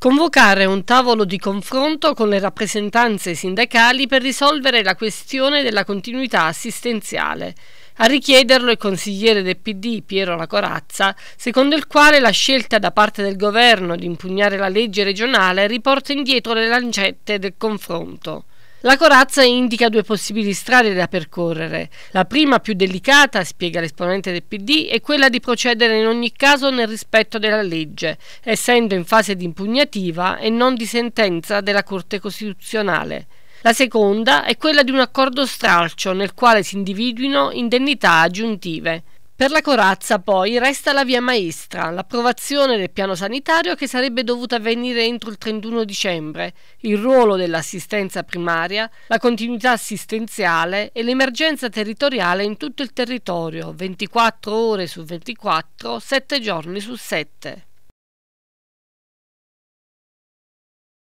Convocare un tavolo di confronto con le rappresentanze sindacali per risolvere la questione della continuità assistenziale. A richiederlo il consigliere del PD Piero La Corazza, secondo il quale la scelta da parte del governo di impugnare la legge regionale riporta indietro le lancette del confronto. La corazza indica due possibili strade da percorrere. La prima, più delicata, spiega l'esponente del PD, è quella di procedere in ogni caso nel rispetto della legge, essendo in fase di impugnativa e non di sentenza della Corte Costituzionale. La seconda è quella di un accordo stralcio nel quale si individuino indennità aggiuntive. Per la corazza poi resta la via maestra, l'approvazione del piano sanitario che sarebbe dovuta avvenire entro il 31 dicembre, il ruolo dell'assistenza primaria, la continuità assistenziale e l'emergenza territoriale in tutto il territorio, 24 ore su 24, 7 giorni su 7.